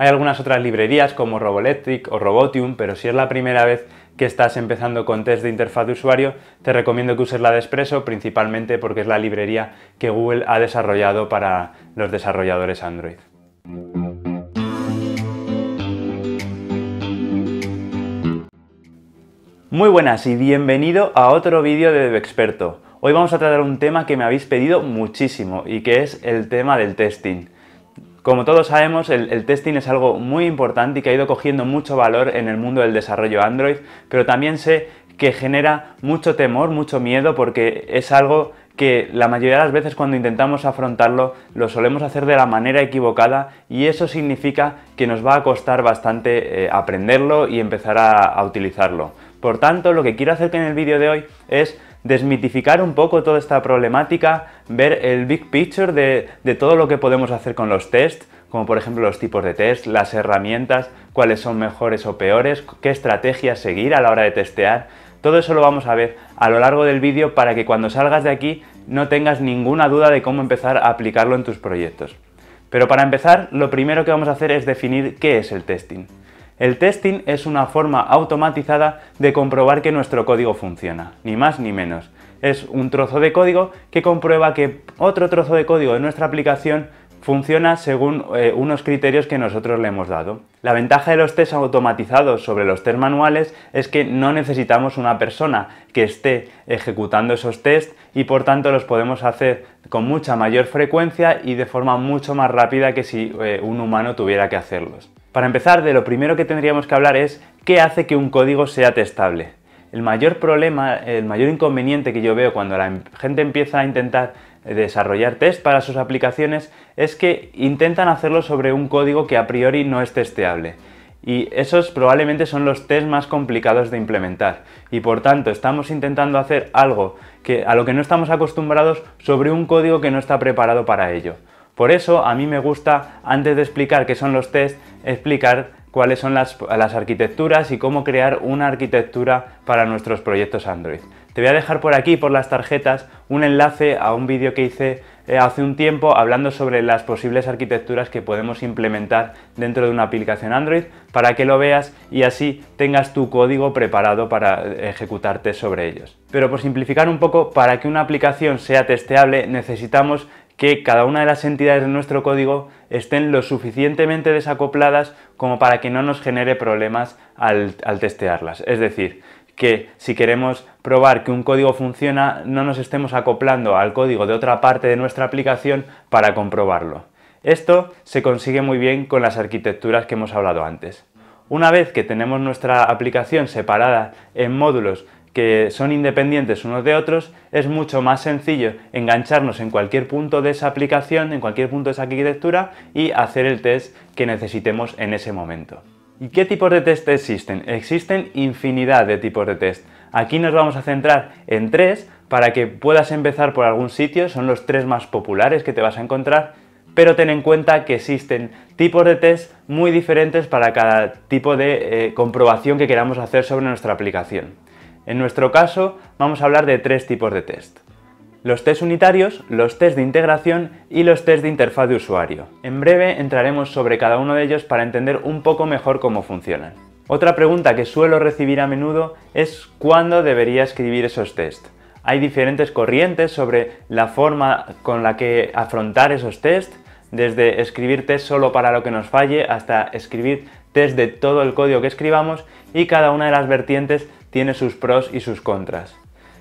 Hay algunas otras librerías como RoboElectric o Robotium, pero si es la primera vez que estás empezando con test de interfaz de usuario, te recomiendo que uses la de Espresso, principalmente porque es la librería que Google ha desarrollado para los desarrolladores Android. Muy buenas y bienvenido a otro vídeo de Experto. Hoy vamos a tratar un tema que me habéis pedido muchísimo y que es el tema del testing. Como todos sabemos, el, testing es algo muy importante y que ha ido cogiendo mucho valor en el mundo del desarrollo Android, pero también sé que genera mucho temor, mucho miedo, porque es algo que la mayoría de las veces cuando intentamos afrontarlo lo solemos hacer de la manera equivocada y eso significa que nos va a costar bastante eh, aprenderlo y empezar a utilizarlo. Por tanto, lo que quiero hacer en el vídeo de hoy es desmitificar un poco toda esta problemática, ver el big picture de, de todo lo que podemos hacer con los tests, como por ejemplo los tipos de test, las herramientas, cuáles son mejores o peores, qué estrategias seguir a la hora de testear. Todo eso lo vamos a ver a lo largo del vídeo para que cuando salgas de aquí no tengas ninguna duda de cómo empezar a aplicarlo en tus proyectos. Pero para empezar, lo primero que vamos a hacer es definir qué es el testing. El testing es una forma automatizada de comprobar que nuestro código funciona, ni más ni menos. Es un trozo de código que comprueba que otro trozo de código de nuestra aplicación funciona según eh, unos criterios que nosotros le hemos dado. La ventaja de los test automatizados sobre los test manuales es que no necesitamos una persona que esté ejecutando esos tests y por tanto los podemos hacer con mucha mayor frecuencia y de forma mucho más rápida que si eh, un humano tuviera que hacerlos. Para empezar, de lo primero que tendríamos que hablar es qué hace que un código sea testable. El mayor problema, el mayor inconveniente que yo veo cuando la gente empieza a intentar desarrollar test para sus aplicaciones es que intentan hacerlo sobre un código que a priori no es testeable. Y esos probablemente son los test más complicados de implementar. Y por tanto, estamos intentando hacer algo que, a lo que no estamos acostumbrados sobre un código que no está preparado para ello. Por eso, a mí me gusta, antes de explicar qué son los tests, explicar cuáles son las, arquitecturas y cómo crear una arquitectura para nuestros proyectos Android. Te voy a dejar por aquí, por las tarjetas, un enlace a un vídeo que hice eh, hace un tiempo hablando sobre las posibles arquitecturas que podemos implementar dentro de una aplicación Android para que lo veas y así tengas tu código preparado para eh, ejecutarte sobre ellos. Pero por simplificar un poco, para que una aplicación sea testeable necesitamos que cada una de las entidades de nuestro código estén lo suficientemente desacopladas como para que no nos genere problemas al, al testearlas. Es decir, que si queremos probar que un código funciona, no nos estemos acoplando al código de otra parte de nuestra aplicación para comprobarlo. Esto se consigue muy bien con las arquitecturas que hemos hablado antes. Una vez que tenemos nuestra aplicación separada en módulos que son independientes unos de otros, es mucho más sencillo engancharnos en cualquier punto de esa aplicación, en cualquier punto de esa arquitectura y hacer el test que necesitemos en ese momento. ¿Y qué tipos de test existen? Existen infinidad de tipos de test. Aquí nos vamos a centrar en tres para que puedas empezar por algún sitio, son los tres más populares que te vas a encontrar, pero ten en cuenta que existen tipos de test muy diferentes para cada tipo de eh, comprobación que queramos hacer sobre nuestra aplicación. En nuestro caso, vamos a hablar de tres tipos de test. Los test unitarios, los test de integración y los test de interfaz de usuario. En breve entraremos sobre cada uno de ellos para entender un poco mejor cómo funcionan. Otra pregunta que suelo recibir a menudo es cuándo debería escribir esos test. Hay diferentes corrientes sobre la forma con la que afrontar esos test, desde escribir test solo para lo que nos falle hasta escribir test de todo el código que escribamos y cada una de las vertientes tiene sus pros y sus contras.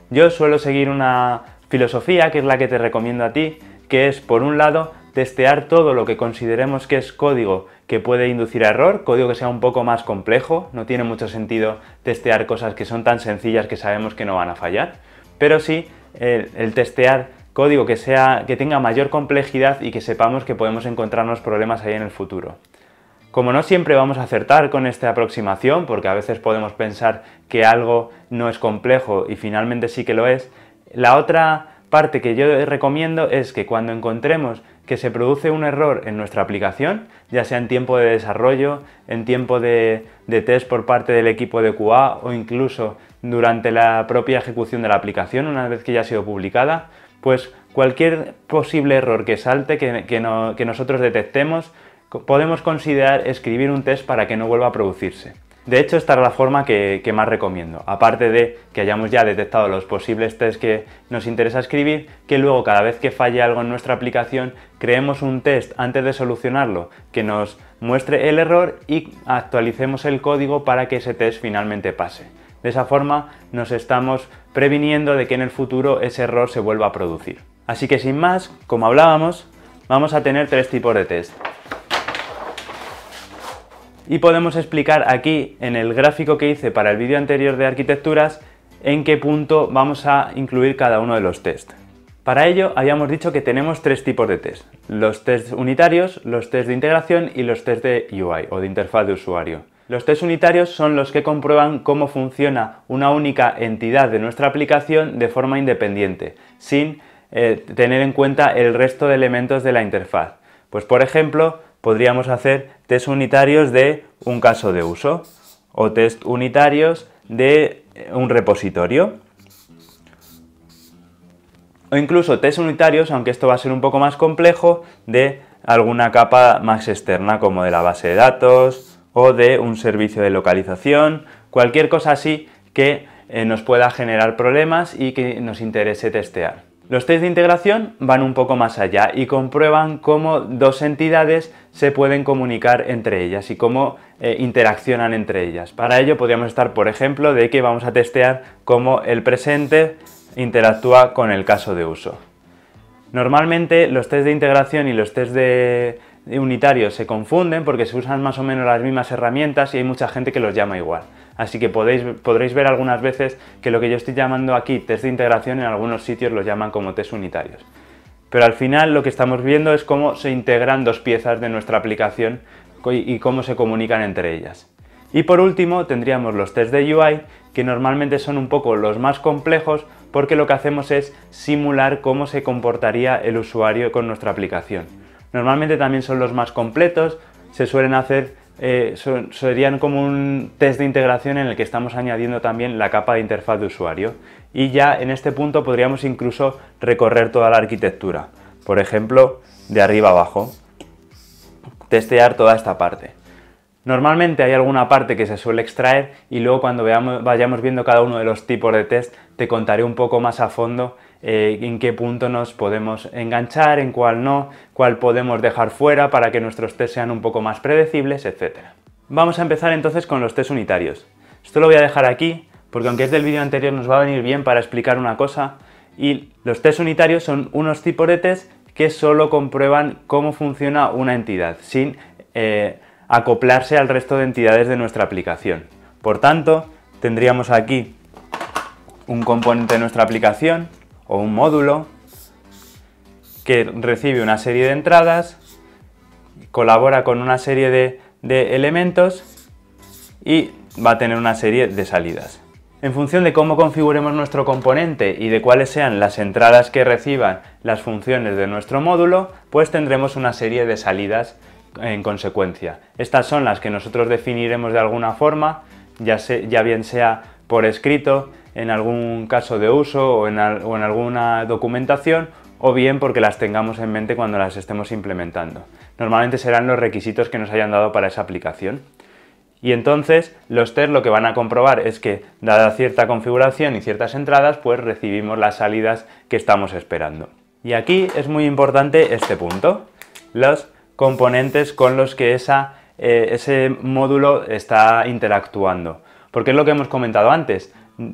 Yo suelo seguir una filosofía que es la que te recomiendo a ti, que es por un lado testear todo lo que consideremos que es código que puede inducir error, código que sea un poco más complejo, no tiene mucho sentido testear cosas que son tan sencillas que sabemos que no van a fallar, pero sí el, testear código que, sea, que tenga mayor complejidad y que sepamos que podemos encontrarnos problemas ahí en el futuro. Como no siempre vamos a acertar con esta aproximación, porque a veces podemos pensar que algo no es complejo y finalmente sí que lo es, la otra parte que yo recomiendo es que cuando encontremos que se produce un error en nuestra aplicación, ya sea en tiempo de desarrollo, en tiempo de, test por parte del equipo de QA o incluso durante la propia ejecución de la aplicación una vez que ya ha sido publicada, pues cualquier posible error que salte, que nosotros detectemos, podemos considerar escribir un test para que no vuelva a producirse. De hecho, esta es la forma que, más recomiendo. Aparte de que hayamos ya detectado los posibles test que nos interesa escribir, que luego cada vez que falle algo en nuestra aplicación, creemos un test antes de solucionarlo que nos muestre el error y actualicemos el código para que ese test finalmente pase. De esa forma nos estamos previniendo de que en el futuro ese error se vuelva a producir. Así que sin más, como hablábamos, vamos a tener tres tipos de test y podemos explicar aquí en el gráfico que hice para el vídeo anterior de arquitecturas en qué punto vamos a incluir cada uno de los test. Para ello habíamos dicho que tenemos tres tipos de test, los tests unitarios, los test de integración y los test de UI o de interfaz de usuario. Los test unitarios son los que comprueban cómo funciona una única entidad de nuestra aplicación de forma independiente, sin eh, tener en cuenta el resto de elementos de la interfaz. Pues por ejemplo, podríamos hacer test unitarios de un caso de uso o test unitarios de eh, un repositorio. O incluso test unitarios, aunque esto va a ser un poco más complejo, de alguna capa más externa como de la base de datos o de un servicio de localización, cualquier cosa así que eh, nos pueda generar problemas y que nos interese testear. Los test de integración van un poco más allá y comprueban cómo dos entidades se pueden comunicar entre ellas y cómo eh, interaccionan entre ellas. Para ello podríamos estar, por ejemplo, de que vamos a testear cómo el presente interactúa con el caso de uso. Normalmente los test de integración y los test de eh, unitarios se confunden porque se usan más o menos las mismas herramientas y hay mucha gente que los llama igual. Así que podéis, podréis ver algunas veces que lo que yo estoy llamando aquí test de integración en algunos sitios los llaman como test unitarios. Pero al final lo que estamos viendo es cómo se integran dos piezas de nuestra aplicación y cómo se comunican entre ellas. Y por último tendríamos los test de UI, que normalmente son un poco los más complejos porque lo que hacemos es simular cómo se comportaría el usuario con nuestra aplicación. Normalmente también son los más completos, se suelen hacer, eh, serían como un test de integración en el que estamos añadiendo también la capa de interfaz de usuario. Y ya en este punto podríamos incluso recorrer toda la arquitectura, por ejemplo, de arriba abajo, testear toda esta parte. Normalmente hay alguna parte que se suele extraer y luego cuando vayamos viendo cada uno de los tipos de test te contaré un poco más a fondo eh, en qué punto nos podemos enganchar, en cuál no, cuál podemos dejar fuera para que nuestros test sean un poco más predecibles, etc. Vamos a empezar entonces con los test unitarios. Esto lo voy a dejar aquí porque aunque es del vídeo anterior nos va a venir bien para explicar una cosa y los test unitarios son unos tipos de que solo comprueban cómo funciona una entidad sin eh, acoplarse al resto de entidades de nuestra aplicación. Por tanto, tendríamos aquí un componente de nuestra aplicación o un módulo que recibe una serie de entradas, colabora con una serie de, elementos y va a tener una serie de salidas. En función de cómo configuremos nuestro componente y de cuáles sean las entradas que reciban las funciones de nuestro módulo, pues tendremos una serie de salidas en consecuencia. Estas son las que nosotros definiremos de alguna forma, ya, ya bien sea por escrito, en algún caso de uso o en, alguna documentación o bien porque las tengamos en mente cuando las estemos implementando. Normalmente serán los requisitos que nos hayan dado para esa aplicación. Y entonces los test lo que van a comprobar es que, dada cierta configuración y ciertas entradas, pues recibimos las salidas que estamos esperando. Y aquí es muy importante este punto, los componentes con los que eh, ese módulo está interactuando. Porque es lo que hemos comentado antes,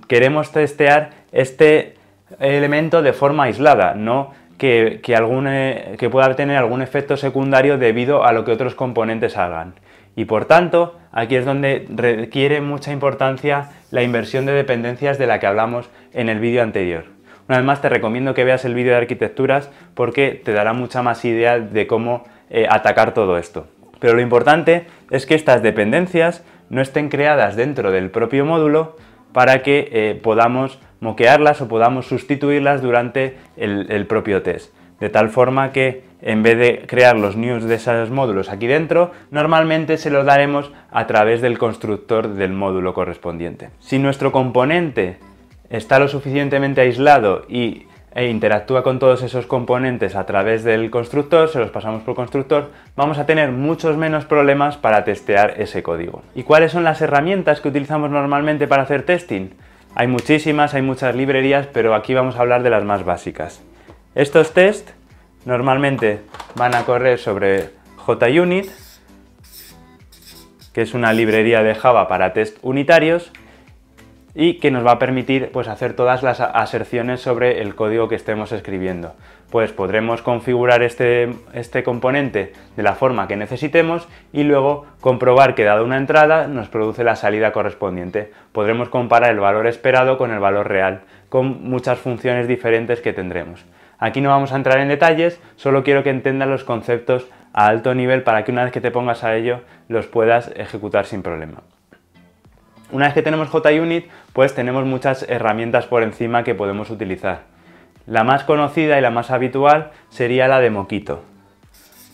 queremos testear este elemento de forma aislada, no eh, que, pueda tener algún efecto secundario debido a lo que otros componentes hagan. Y por tanto, aquí es donde requiere mucha importancia la inversión de dependencias de la que hablamos en el vídeo anterior. Una vez más te recomiendo que veas el vídeo de arquitecturas porque te dará mucha más idea de cómo eh, atacar todo esto. Pero lo importante es que estas dependencias no estén creadas dentro del propio módulo, para que eh, podamos moquearlas o podamos sustituirlas durante el, el propio test. De tal forma que en vez de crear los news de esos módulos aquí dentro, normalmente se los daremos a través del constructor del módulo correspondiente. Si nuestro componente está lo suficientemente aislado y e interactúa con todos esos componentes a través del constructor, se los pasamos por constructor, vamos a tener muchos menos problemas para testear ese código. ¿Y cuáles son las herramientas que utilizamos normalmente para hacer testing? Hay muchísimas, hay muchas librerías, pero aquí vamos a hablar de las más básicas. Estos test normalmente van a correr sobre JUnit, que es una librería de Java para test unitarios, y que nos va a permitir pues, hacer todas las aserciones sobre el código que estemos escribiendo. Pues podremos configurar este, este componente de la forma que necesitemos y luego comprobar que dada una entrada nos produce la salida correspondiente. Podremos comparar el valor esperado con el valor real, con muchas funciones diferentes que tendremos. Aquí no vamos a entrar en detalles, solo quiero que entendas los conceptos a alto nivel para que una vez que te pongas a ello los puedas ejecutar sin problema. Una vez que tenemos JUnit, pues tenemos muchas herramientas por encima que podemos utilizar. La más conocida y la más habitual sería la de Moquito.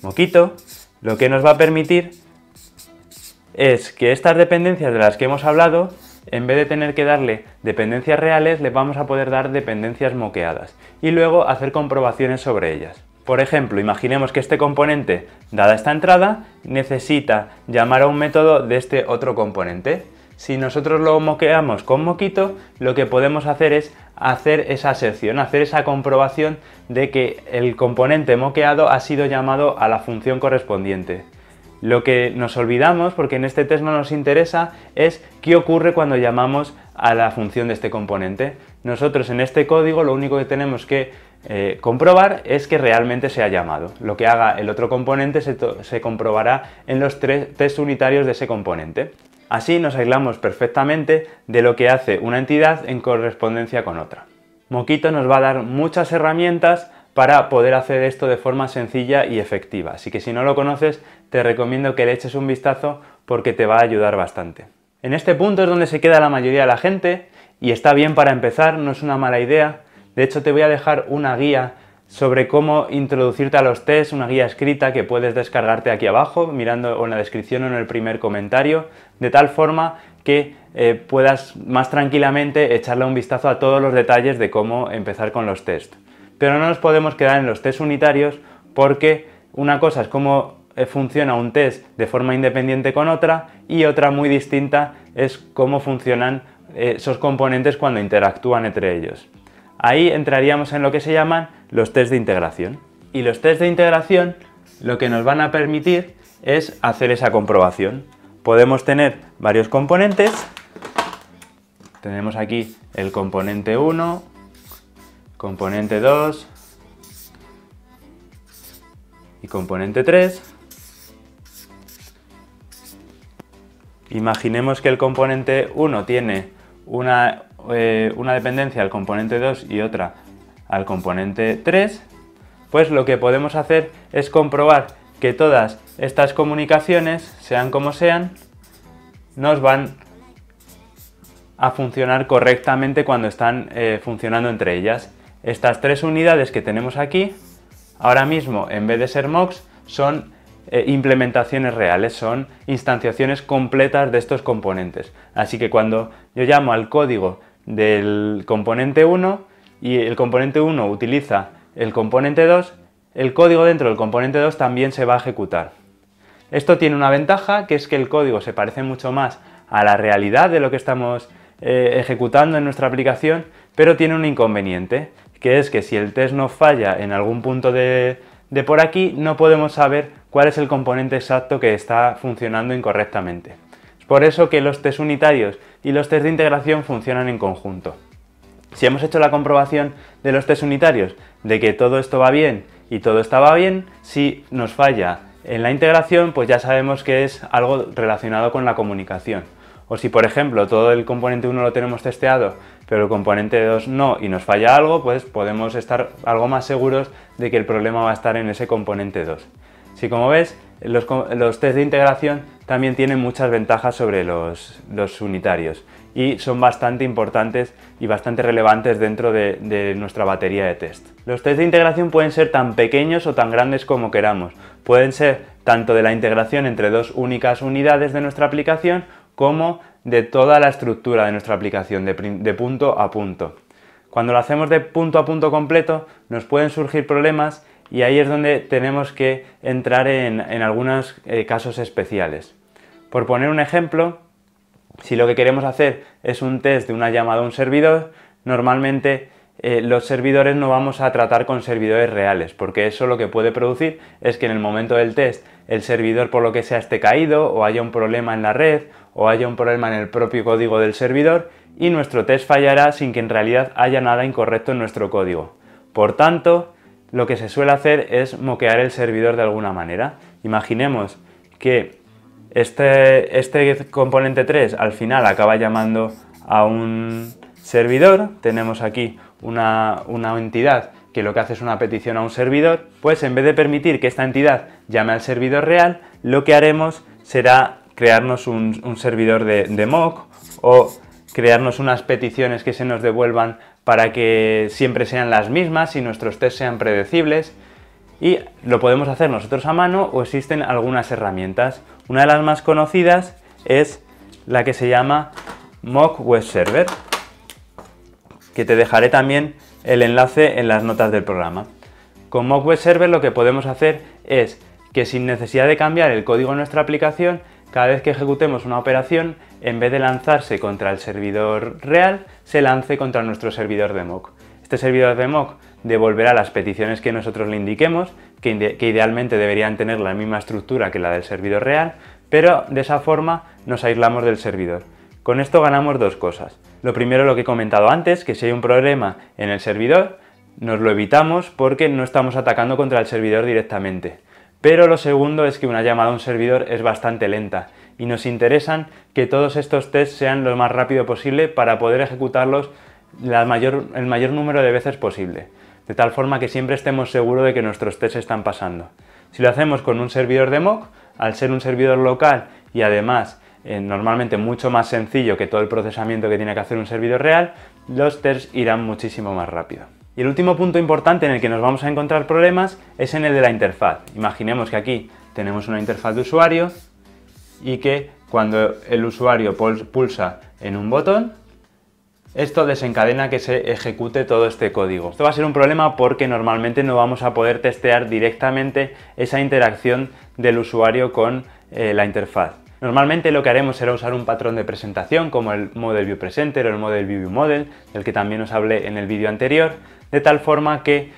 Moquito lo que nos va a permitir es que estas dependencias de las que hemos hablado, en vez de tener que darle dependencias reales, le vamos a poder dar dependencias moqueadas y luego hacer comprobaciones sobre ellas. Por ejemplo, imaginemos que este componente, dada esta entrada, necesita llamar a un método de este otro componente. Si nosotros lo moqueamos con moquito, lo que podemos hacer es hacer esa sección, hacer esa comprobación de que el componente moqueado ha sido llamado a la función correspondiente. Lo que nos olvidamos, porque en este test no nos interesa, es qué ocurre cuando llamamos a la función de este componente. Nosotros en este código lo único que tenemos que eh, comprobar es que realmente se ha llamado. Lo que haga el otro componente se, se comprobará en los tres test unitarios de ese componente. Así nos aislamos perfectamente de lo que hace una entidad en correspondencia con otra. Moquito nos va a dar muchas herramientas para poder hacer esto de forma sencilla y efectiva. Así que si no lo conoces, te recomiendo que le eches un vistazo porque te va a ayudar bastante. En este punto es donde se queda la mayoría de la gente y está bien para empezar, no es una mala idea. De hecho, te voy a dejar una guía sobre cómo introducirte a los test, una guía escrita que puedes descargarte aquí abajo, mirando en la descripción o en el primer comentario de tal forma que eh, puedas más tranquilamente echarle un vistazo a todos los detalles de cómo empezar con los test. Pero no nos podemos quedar en los test unitarios porque una cosa es cómo eh, funciona un test de forma independiente con otra y otra muy distinta es cómo funcionan eh, esos componentes cuando interactúan entre ellos. Ahí entraríamos en lo que se llaman los test de integración. Y los test de integración lo que nos van a permitir es hacer esa comprobación podemos tener varios componentes. Tenemos aquí el componente 1, componente 2 y componente 3. Imaginemos que el componente 1 tiene eh, una, dependencia al componente 2 y otra al componente 3, pues lo que podemos hacer es comprobar que todas estas comunicaciones, sean como sean, nos van a funcionar correctamente cuando están eh, funcionando entre ellas. Estas tres unidades que tenemos aquí, ahora mismo en vez de ser mocks, son eh, implementaciones reales, son instanciaciones completas de estos componentes. Así que cuando yo llamo al código del componente 1 y el componente 1 utiliza el componente 2, el código dentro del componente 2 también se va a ejecutar. Esto tiene una ventaja, que es que el código se parece mucho más a la realidad de lo que estamos eh, ejecutando en nuestra aplicación, pero tiene un inconveniente, que es que si el test no falla en algún punto de, de por aquí, no podemos saber cuál es el componente exacto que está funcionando incorrectamente. Es por eso que los test unitarios y los test de integración funcionan en conjunto. Si hemos hecho la comprobación de los test unitarios, de que todo esto va bien y todo estaba bien. Si nos falla en la integración, pues ya sabemos que es algo relacionado con la comunicación. O si, por ejemplo, todo el componente 1 lo tenemos testeado, pero el componente 2 no y nos falla algo, pues podemos estar algo más seguros de que el problema va a estar en ese componente 2. Si como ves, los, test de integración también tienen muchas ventajas sobre los unitarios y son bastante importantes y bastante relevantes dentro de, nuestra batería de test. Los test de integración pueden ser tan pequeños o tan grandes como queramos. Pueden ser tanto de la integración entre dos únicas unidades de nuestra aplicación como de toda la estructura de nuestra aplicación, de, punto a punto. Cuando lo hacemos de punto a punto completo, nos pueden surgir problemas y ahí es donde tenemos que entrar en, algunos eh, casos especiales. Por poner un ejemplo, si lo que queremos hacer es un test de una llamada a un servidor, normalmente eh, los servidores no vamos a tratar con servidores reales, porque eso lo que puede producir es que en el momento del test el servidor por lo que sea esté caído o haya un problema en la red o haya un problema en el propio código del servidor y nuestro test fallará sin que en realidad haya nada incorrecto en nuestro código. Por tanto, lo que se suele hacer es moquear el servidor de alguna manera. Imaginemos que este, este, componente 3 al final acaba llamando a un servidor, tenemos aquí una, entidad que lo que hace es una petición a un servidor, pues en vez de permitir que esta entidad llame al servidor real, lo que haremos será crearnos un, servidor de, de, mock o crearnos unas peticiones que se nos devuelvan para que siempre sean las mismas y nuestros tests sean predecibles. Y lo podemos hacer nosotros a mano o existen algunas herramientas. Una de las más conocidas es la que se llama Mock Web Server, que te dejaré también el enlace en las notas del programa. Con Mock Web Server lo que podemos hacer es que sin necesidad de cambiar el código de nuestra aplicación, cada vez que ejecutemos una operación, en vez de lanzarse contra el servidor real, se lance contra nuestro servidor de mock. Este servidor de mock devolverá las peticiones que nosotros le indiquemos que, idealmente deberían tener la misma estructura que la del servidor real, pero de esa forma nos aislamos del servidor. Con esto ganamos dos cosas. Lo primero lo que he comentado antes, que si hay un problema en el servidor, nos lo evitamos porque no estamos atacando contra el servidor directamente. Pero lo segundo es que una llamada a un servidor es bastante lenta y nos interesan que todos estos tests sean lo más rápido posible para poder ejecutarlos el mayor número de veces posible de tal forma que siempre estemos seguros de que nuestros tests están pasando. Si lo hacemos con un servidor de mock, al ser un servidor local y además eh, normalmente mucho más sencillo que todo el procesamiento que tiene que hacer un servidor real, los tests irán muchísimo más rápido. Y el último punto importante en el que nos vamos a encontrar problemas es en el de la interfaz. Imaginemos que aquí tenemos una interfaz de usuario y que cuando el usuario pulsa en un botón, esto desencadena que se ejecute todo este código. Esto va a ser un problema porque normalmente no vamos a poder testear directamente esa interacción del usuario con eh, la interfaz. Normalmente lo que haremos será usar un patrón de presentación como el Model View Presenter o el Model View Model, del que también os hablé en el vídeo anterior, de tal forma que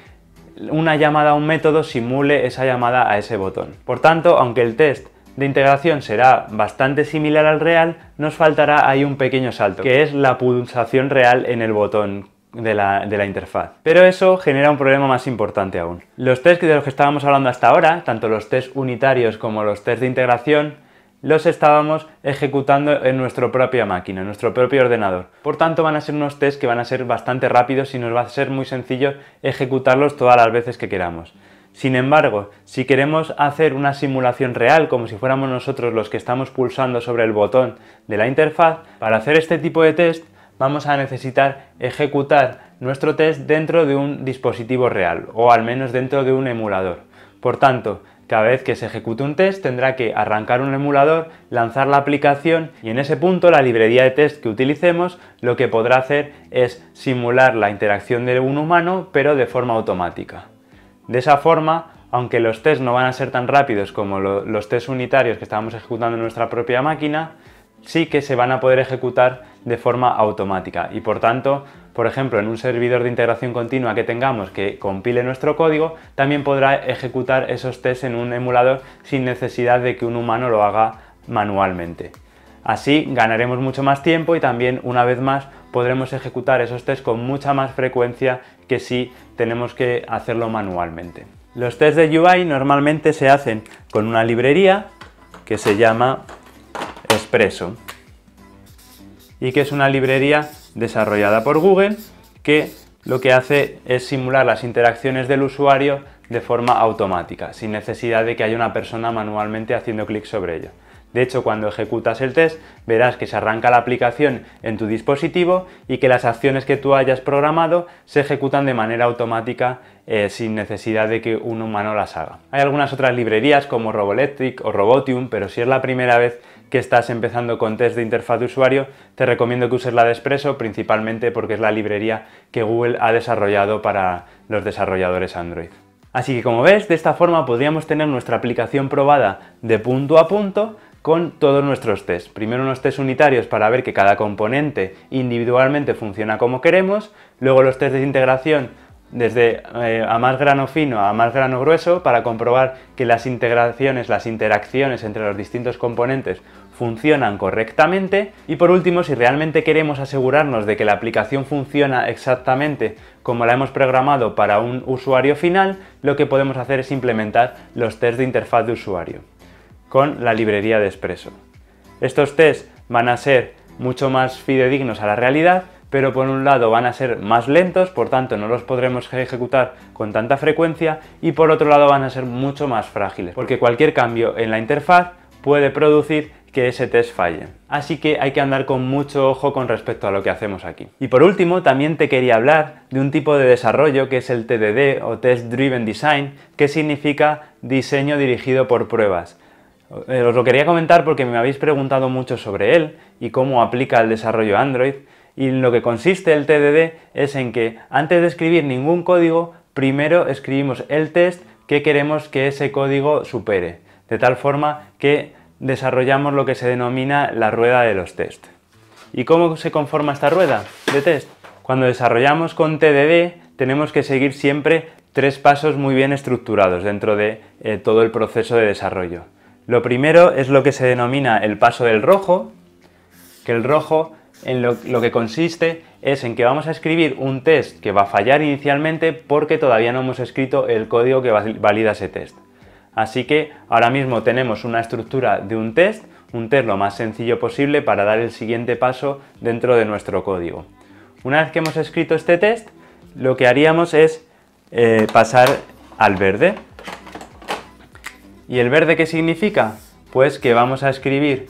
una llamada a un método simule esa llamada a ese botón. Por tanto, aunque el test de integración será bastante similar al real, nos faltará ahí un pequeño salto, que es la pulsación real en el botón de la, de la, interfaz. Pero eso genera un problema más importante aún. Los test de los que estábamos hablando hasta ahora, tanto los test unitarios como los test de integración, los estábamos ejecutando en nuestra propia máquina, en nuestro propio ordenador. Por tanto, van a ser unos test que van a ser bastante rápidos y nos va a ser muy sencillo ejecutarlos todas las veces que queramos. Sin embargo, si queremos hacer una simulación real, como si fuéramos nosotros los que estamos pulsando sobre el botón de la interfaz, para hacer este tipo de test vamos a necesitar ejecutar nuestro test dentro de un dispositivo real, o al menos dentro de un emulador. Por tanto, cada vez que se ejecute un test tendrá que arrancar un emulador, lanzar la aplicación y en ese punto la librería de test que utilicemos lo que podrá hacer es simular la interacción de un humano pero de forma automática. De esa forma, aunque los tests no van a ser tan rápidos como los tests unitarios que estábamos ejecutando en nuestra propia máquina, sí que se van a poder ejecutar de forma automática y por tanto, por ejemplo, en un servidor de integración continua que tengamos que compile nuestro código, también podrá ejecutar esos tests en un emulador sin necesidad de que un humano lo haga manualmente. Así ganaremos mucho más tiempo y también, una vez más, podremos ejecutar esos tests con mucha más frecuencia que si tenemos que hacerlo manualmente. Los tests de UI normalmente se hacen con una librería que se llama Espresso y que es una librería desarrollada por Google que lo que hace es simular las interacciones del usuario de forma automática, sin necesidad de que haya una persona manualmente haciendo clic sobre ello. De hecho, cuando ejecutas el test, verás que se arranca la aplicación en tu dispositivo y que las acciones que tú hayas programado se ejecutan de manera automática eh, sin necesidad de que un humano las haga. Hay algunas otras librerías como Robolectric o Robotium, pero si es la primera vez que estás empezando con test de interfaz de usuario, te recomiendo que uses la de Espresso, principalmente porque es la librería que Google ha desarrollado para los desarrolladores Android. Así que como ves, de esta forma podríamos tener nuestra aplicación probada de punto a punto, con todos nuestros tests. Primero unos tests unitarios para ver que cada componente individualmente funciona como queremos, luego los tests de integración desde eh, a más grano fino a más grano grueso para comprobar que las integraciones, las interacciones entre los distintos componentes funcionan correctamente y por último, si realmente queremos asegurarnos de que la aplicación funciona exactamente como la hemos programado para un usuario final, lo que podemos hacer es implementar los test de interfaz de usuario con la librería de Espresso. Estos tests van a ser mucho más fidedignos a la realidad, pero por un lado van a ser más lentos, por tanto no los podremos ejecutar con tanta frecuencia, y por otro lado van a ser mucho más frágiles, porque cualquier cambio en la interfaz puede producir que ese test falle. Así que hay que andar con mucho ojo con respecto a lo que hacemos aquí. Y por último, también te quería hablar de un tipo de desarrollo que es el TDD o Test Driven Design, que significa diseño dirigido por pruebas. Eh, os lo quería comentar porque me habéis preguntado mucho sobre él y cómo aplica el desarrollo Android. Y lo que consiste el TDD es en que antes de escribir ningún código, primero escribimos el test que queremos que ese código supere, de tal forma que desarrollamos lo que se denomina la rueda de los test. ¿Y cómo se conforma esta rueda de test? Cuando desarrollamos con TDD tenemos que seguir siempre tres pasos muy bien estructurados dentro de eh, todo el proceso de desarrollo. Lo primero es lo que se denomina el paso del rojo, que el rojo en lo, que consiste es en que vamos a escribir un test que va a fallar inicialmente porque todavía no hemos escrito el código que valida ese test. Así que ahora mismo tenemos una estructura de un test, un test lo más sencillo posible para dar el siguiente paso dentro de nuestro código. Una vez que hemos escrito este test, lo que haríamos es eh, pasar al verde. ¿Y el verde qué significa? Pues que vamos a escribir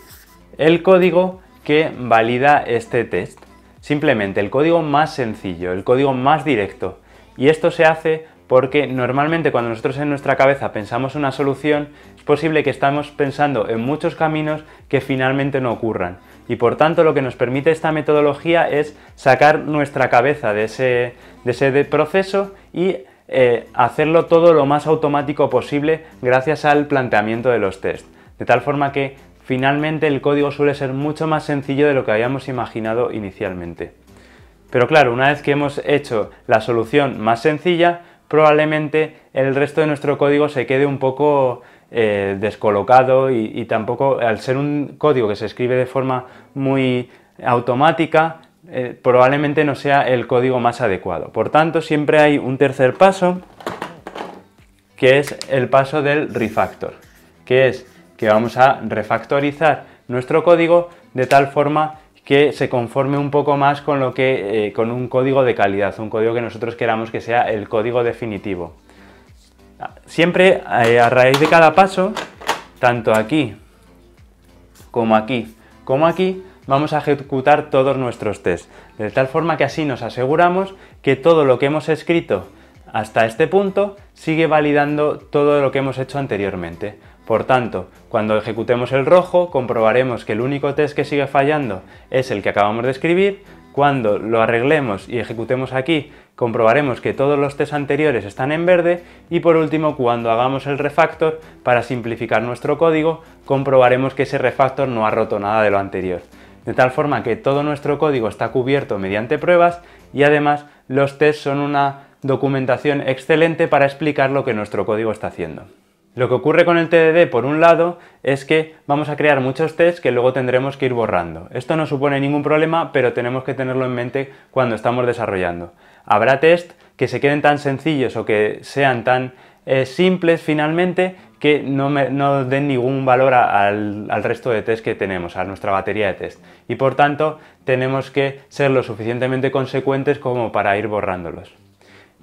el código que valida este test. Simplemente el código más sencillo, el código más directo. Y esto se hace porque normalmente cuando nosotros en nuestra cabeza pensamos una solución, es posible que estamos pensando en muchos caminos que finalmente no ocurran. Y por tanto lo que nos permite esta metodología es sacar nuestra cabeza de ese, de ese proceso y eh, hacerlo todo lo más automático posible gracias al planteamiento de los test. De tal forma que finalmente el código suele ser mucho más sencillo de lo que habíamos imaginado inicialmente. Pero claro, una vez que hemos hecho la solución más sencilla, probablemente el resto de nuestro código se quede un poco eh, descolocado y tampoco, al ser un código que se escribe de forma muy automática, eh, probablemente no sea el código más adecuado. Por tanto, siempre hay un tercer paso, que es el paso del refactor, que es que vamos a refactorizar nuestro código de tal forma que se conforme un poco más con lo que eh, con un código de calidad, un código que nosotros queramos que sea el código definitivo. Siempre eh, a raíz de cada paso, tanto aquí como aquí como aquí, vamos a ejecutar todos nuestros tests, de tal forma que así nos aseguramos que todo lo que hemos escrito hasta este punto sigue validando todo lo que hemos hecho anteriormente. Por tanto, cuando ejecutemos el rojo, comprobaremos que el único test que sigue fallando es el que acabamos de escribir. Cuando lo arreglemos y ejecutemos aquí, comprobaremos que todos los tests anteriores están en verde. Y por último, cuando hagamos el refactor, para simplificar nuestro código, comprobaremos que ese refactor no ha roto nada de lo anterior de tal forma que todo nuestro código está cubierto mediante pruebas y además los tests son una documentación excelente para explicar lo que nuestro código está haciendo. Lo que ocurre con el TDD, por un lado, es que vamos a crear muchos tests que luego tendremos que ir borrando. Esto no supone ningún problema, pero tenemos que tenerlo en mente cuando estamos desarrollando. Habrá tests que se queden tan sencillos o que sean tan eh, simples finalmente que no, den ningún valor al, resto de test que tenemos, a nuestra batería de test. Y por tanto, tenemos que ser lo suficientemente consecuentes como para ir borrándolos.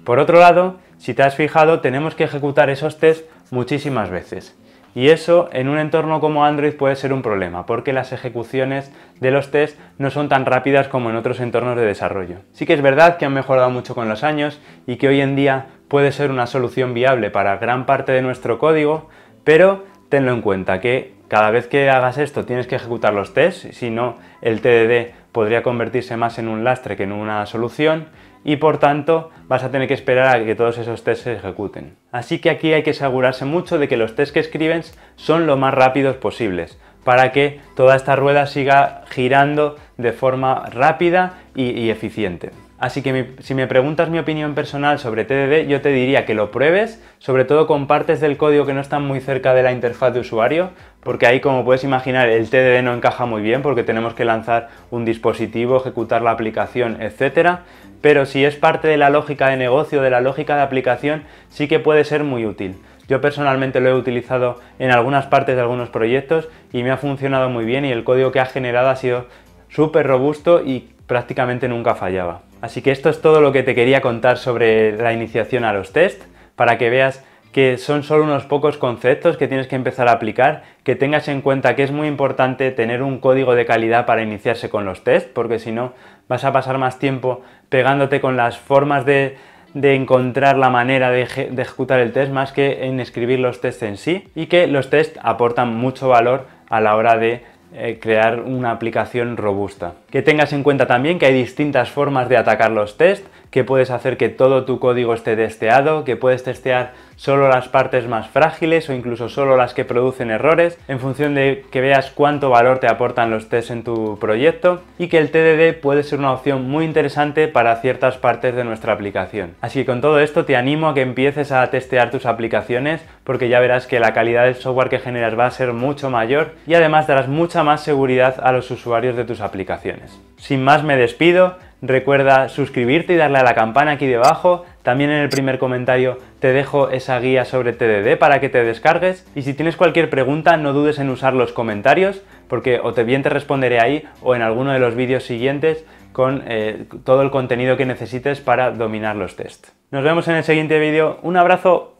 Por otro lado, si te has fijado, tenemos que ejecutar esos tests muchísimas veces. Y eso en un entorno como Android puede ser un problema, porque las ejecuciones de los tests no son tan rápidas como en otros entornos de desarrollo. Sí que es verdad que han mejorado mucho con los años y que hoy en día puede ser una solución viable para gran parte de nuestro código, pero tenlo en cuenta que cada vez que hagas esto tienes que ejecutar los tests, si no el TDD podría convertirse más en un lastre que en una solución y por tanto vas a tener que esperar a que todos esos tests se ejecuten. Así que aquí hay que asegurarse mucho de que los tests que escribes son lo más rápidos posibles para que toda esta rueda siga girando de forma rápida y eficiente. Así que si me preguntas mi opinión personal sobre TDD, yo te diría que lo pruebes, sobre todo con partes del código que no están muy cerca de la interfaz de usuario, porque ahí como puedes imaginar el TDD no encaja muy bien porque tenemos que lanzar un dispositivo, ejecutar la aplicación, etc. Pero si es parte de la lógica de negocio, de la lógica de aplicación, sí que puede ser muy útil. Yo personalmente lo he utilizado en algunas partes de algunos proyectos y me ha funcionado muy bien y el código que ha generado ha sido súper robusto y prácticamente nunca fallaba. Así que esto es todo lo que te quería contar sobre la iniciación a los test, para que veas que son solo unos pocos conceptos que tienes que empezar a aplicar, que tengas en cuenta que es muy importante tener un código de calidad para iniciarse con los test, porque si no vas a pasar más tiempo pegándote con las formas de, encontrar la manera de, de ejecutar el test más que en escribir los tests en sí, y que los tests aportan mucho valor a la hora de eh, crear una aplicación robusta. Que tengas en cuenta también que hay distintas formas de atacar los test, que puedes hacer que todo tu código esté testeado, que puedes testear solo las partes más frágiles o incluso solo las que producen errores, en función de que veas cuánto valor te aportan los tests en tu proyecto y que el TDD puede ser una opción muy interesante para ciertas partes de nuestra aplicación. Así que con todo esto te animo a que empieces a testear tus aplicaciones porque ya verás que la calidad del software que generas va a ser mucho mayor y además darás mucha más seguridad a los usuarios de tus aplicaciones. Sin más me despido, Recuerda suscribirte y darle a la campana aquí debajo. También en el primer comentario te dejo esa guía sobre TDD para que te descargues. Y si tienes cualquier pregunta no dudes en usar los comentarios porque o te bien te responderé ahí o en alguno de los vídeos siguientes con eh, todo el contenido que necesites para dominar los tests. Nos vemos en el siguiente vídeo. Un abrazo.